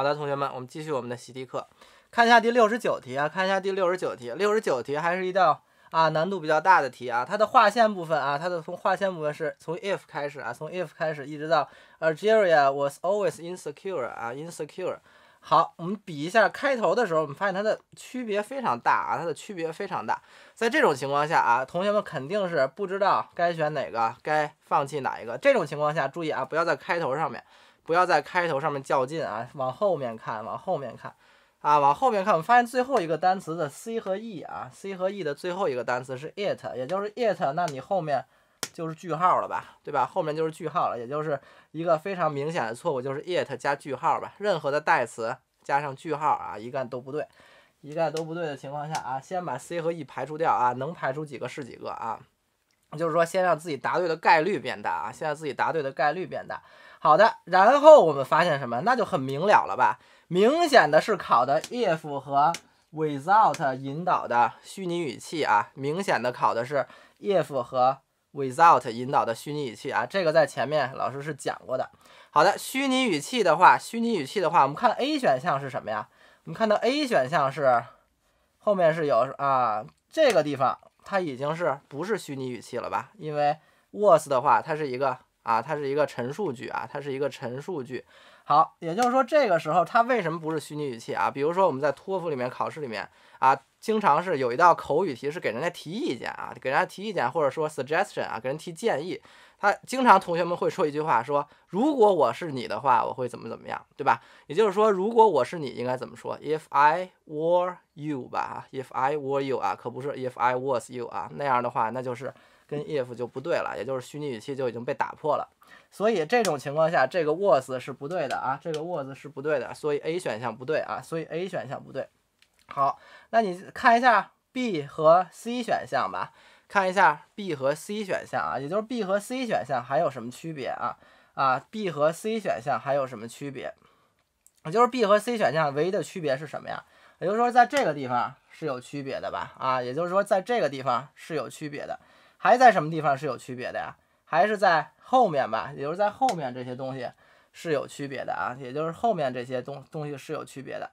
好的，同学们，我们继续我们的习题课，看一下第六十九题啊，看一下第六十九题。六十九题还是一道啊难度比较大的题啊。它的划线部分啊，它的从划线部分是从 if 开始啊，从 if 开始一直到 Algeria was always insecure 啊，insecure。好，我们比一下开头的时候，我们发现它的区别非常大啊，它的区别非常大。在这种情况下啊，同学们肯定是不知道该选哪个，该放弃哪一个。这种情况下，注意啊，不要在开头上面。不要在开头上面较劲啊，往后面看，往后面看，啊，往后面看，我们发现最后一个单词的 C 和 E 啊，C 和 E 的最后一个单词是 It，也就是 It，那你后面就是句号了吧，对吧？后面就是句号了，也就是一个非常明显的错误，就是 It 加句号吧。任何的代词加上句号啊，一概都不对，一概都不对的情况下啊，先把 C 和 E 排除掉啊，能排除几个是几个啊，就是说先让自己答对的概率变大啊，先让自己答对的概率变大。好的，然后我们发现什么？那就很明了了吧？明显的是考的 if 和 without 引导的虚拟语气啊，明显的考的是 if 和 without 引导的虚拟语气啊，这个在前面老师是讲过的。好的，虚拟语气的话，虚拟语气的话，我们看 A 选项是什么呀？我们看到 A 选项是后面是有啊，这个地方它已经是不是虚拟语气了吧？因为 was 的话，它是一个。啊，它是一个陈述句啊，它是一个陈述句。好，也就是说，这个时候它为什么不是虚拟语气啊？比如说我们在托福里面考试里面啊，经常是有一道口语题是给人家提意见啊，给人家提意见或者说 suggestion 啊，给人提建议。他经常同学们会说一句话，说如果我是你的话，我会怎么怎么样，对吧？也就是说，如果我是你应该怎么说？If I were you 吧，i f I were you 啊，可不是 If I was you 啊，那样的话那就是。跟 if 就不对了，也就是虚拟语气就已经被打破了，所以这种情况下，这个 was 是不对的啊，这个 was 是不对的，所以 A 选项不对啊，所以 A 选项不对。好，那你看一下 B 和 C 选项吧，看一下 B 和 C 选项啊，也就是 B 和 C 选项还有什么区别啊？啊，B 和 C 选项还有什么区别？也就是 B 和 C 选项唯一的区别是什么呀？也就是说在这个地方是有区别的吧？啊，也就是说在这个地方是有区别的。还在什么地方是有区别的呀？还是在后面吧，也就是在后面这些东西是有区别的啊，也就是后面这些东东西是有区别的。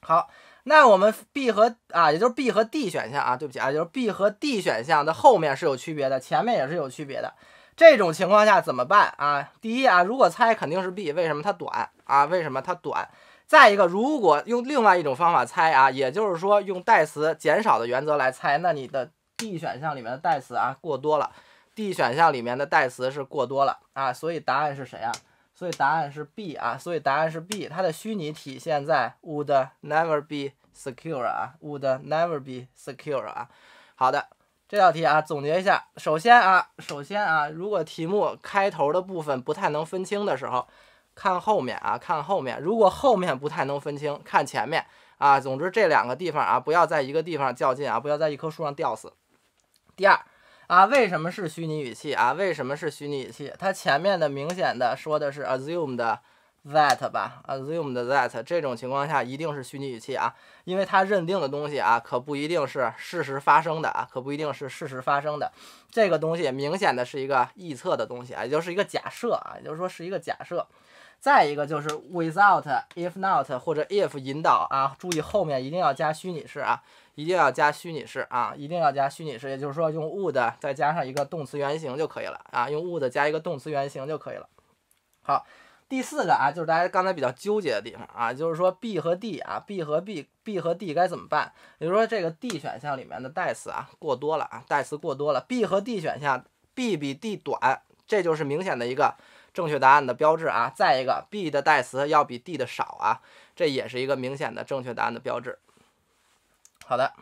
好，那我们 B 和啊，也就是 B 和 D 选项啊，对不起啊，就是 B 和 D 选项的后面是有区别的，前面也是有区别的。这种情况下怎么办啊？第一啊，如果猜肯定是 B，为什么它短啊？为什么它短？再一个，如果用另外一种方法猜啊，也就是说用代词减少的原则来猜，那你的。D 选项里面的代词啊过多了，D 选项里面的代词是过多了啊，所以答案是谁啊？所以答案是 B 啊，所以答案是 B，它的虚拟体现在 would never be secure 啊，would never be secure 啊。好的，这道题啊，总结一下，首先啊，首先啊，如果题目开头的部分不太能分清的时候，看后面啊，看后面，如果后面不太能分清，看前面啊，总之这两个地方啊，不要在一个地方较劲啊，不要在一棵树上吊死。第二啊，为什么是虚拟语气啊？为什么是虚拟语气？它前面的明显的说的是 assumed that 吧，assumed that 这种情况下一定是虚拟语气啊，因为它认定的东西啊，可不一定是事实发生的啊，可不一定是事实发生的。这个东西明显的是一个臆测的东西啊，也就是一个假设啊，也就是说是一个假设。再一个就是 without if not 或者 if 引导啊，注意后面一定要加虚拟式啊，一定要加虚拟式啊，一定要加虚拟式，也就是说用 would 再加上一个动词原形就可以了啊，用 would 加一个动词原形就可以了。好，第四个啊，就是大家刚才比较纠结的地方啊，就是说 B 和 D 啊，B 和 B，B 和 D 该怎么办？也就是说这个 D 选项里面的代词啊过多了啊，代词过多了。B 和 D 选项，B 比 D 短。这就是明显的一个正确答案的标志啊！再一个，B 的代词要比 D 的少啊，这也是一个明显的正确答案的标志。好的，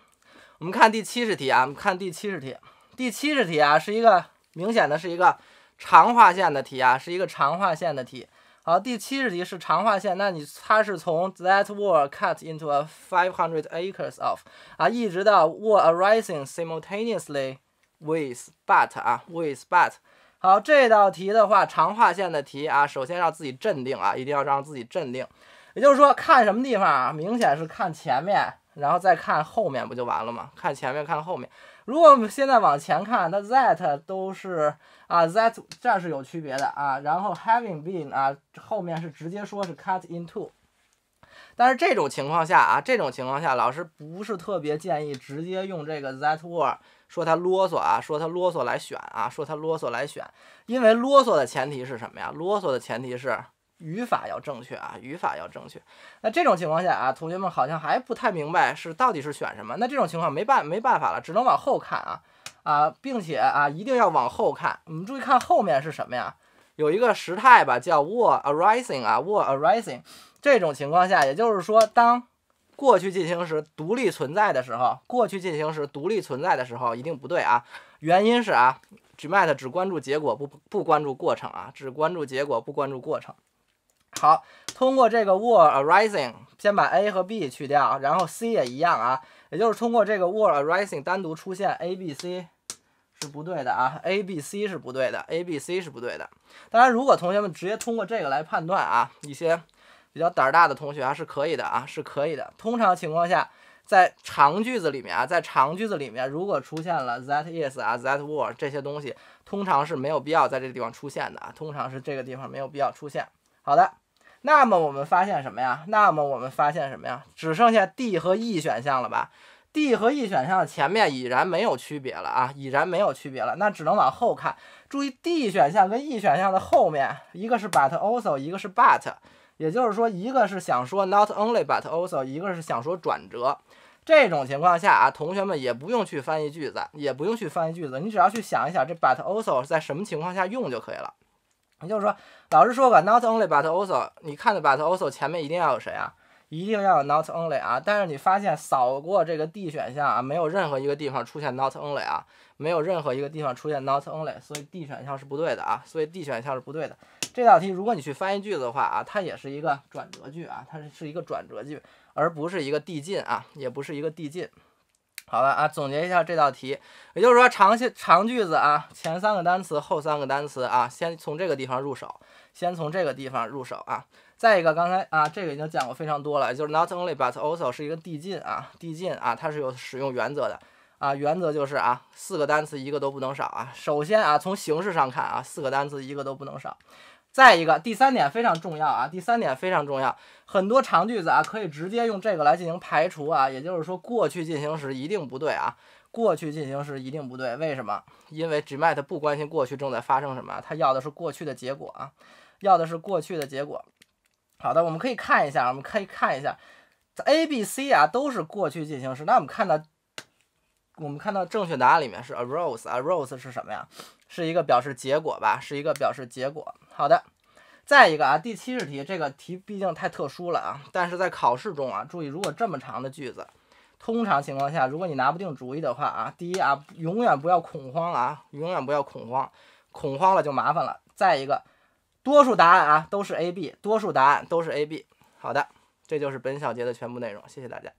我们看第七十题啊，我们看第七十题。第七十题啊，是一个明显的，是一个长划线的题啊，是一个长划线的题。好，第七十题是长划线，那你它是从 That were cut into a five hundred acres of 啊，一直到 were arising simultaneously with but 啊，with but。好，这道题的话，长划线的题啊，首先让自己镇定啊，一定要让自己镇定。也就是说，看什么地方啊，明显是看前面，然后再看后面，不就完了吗？看前面，看后面。如果我们现在往前看，那 that 都是啊，that 这是有区别的啊。然后 having been 啊，后面是直接说是 cut into。但是这种情况下啊，这种情况下，老师不是特别建议直接用这个 that were 说他啰嗦啊，说他啰嗦来选啊，说他啰嗦来选。因为啰嗦的前提是什么呀？啰嗦的前提是语法要正确啊，语法要正确。那这种情况下啊，同学们好像还不太明白是到底是选什么。那这种情况没办没办法了，只能往后看啊啊，并且啊一定要往后看。我们注意看后面是什么呀？有一个时态吧，叫 were arising 啊，were arising。这种情况下，也就是说，当过去进行时独立存在的时候，过去进行时独立存在的时候一定不对啊。原因是啊，Gmat 只关注结果，不不关注过程啊，只关注结果，不关注过程。好，通过这个 were arising，先把 A 和 B 去掉，然后 C 也一样啊，也就是通过这个 were arising 单独出现 A、B、C 是不对的啊，A、B、C 是不对的，A、B、C 是不对的。当然，如果同学们直接通过这个来判断啊，一些。比较胆儿大的同学啊，是可以的啊，是可以的。通常情况下，在长句子里面啊，在长句子里面，如果出现了 that is 啊 that w e r e 这些东西，通常是没有必要在这个地方出现的，啊，通常是这个地方没有必要出现。好的，那么我们发现什么呀？那么我们发现什么呀？只剩下 D 和 E 选项了吧？D 和 E 选项前面已然没有区别了啊，已然没有区别了，那只能往后看。注意 D 选项跟 E 选项的后面，一个是 but also，一个是 but。也就是说，一个是想说 not only but also，一个是想说转折。这种情况下啊，同学们也不用去翻译句子，也不用去翻译句子，你只要去想一想这 but also 在什么情况下用就可以了。也就是说，老师说吧，not only but also，你看的 but also 前面一定要有谁啊？一定要 not only 啊，但是你发现扫过这个 D 选项啊，没有任何一个地方出现 not only 啊，没有任何一个地方出现 not only，所以 D 选项是不对的啊，所以 D 选项是不对的。这道题如果你去翻译句子的话啊，它也是一个转折句啊，它是一个转折句，而不是一个递进啊，也不是一个递进。好了啊，总结一下这道题，也就是说长些长句子啊，前三个单词后三个单词啊，先从这个地方入手，先从这个地方入手啊。再一个，刚才啊，这个已经讲过非常多了，就是 not only but also 是一个递进啊，递进啊，它是有使用原则的啊，原则就是啊，四个单词一个都不能少啊。首先啊，从形式上看啊，四个单词一个都不能少。再一个，第三点非常重要啊，第三点非常重要，很多长句子啊，可以直接用这个来进行排除啊，也就是说，过去进行时一定不对啊，过去进行时一定不对，为什么？因为 j i m a t 不关心过去正在发生什么，他要的是过去的结果啊，要的是过去的结果。好的，我们可以看一下，我们可以看一下，A、B、C 啊都是过去进行时。那我们看到，我们看到正确答案里面是 a rose a r o s e 是什么呀？是一个表示结果吧，是一个表示结果。好的，再一个啊，第七十题这个题毕竟太特殊了啊，但是在考试中啊，注意如果这么长的句子，通常情况下，如果你拿不定主意的话啊，第一啊，永远不要恐慌啊，永远不要恐慌，恐慌了就麻烦了。再一个。多数答案啊都是 A、B，多数答案都是 A、B。好的，这就是本小节的全部内容，谢谢大家。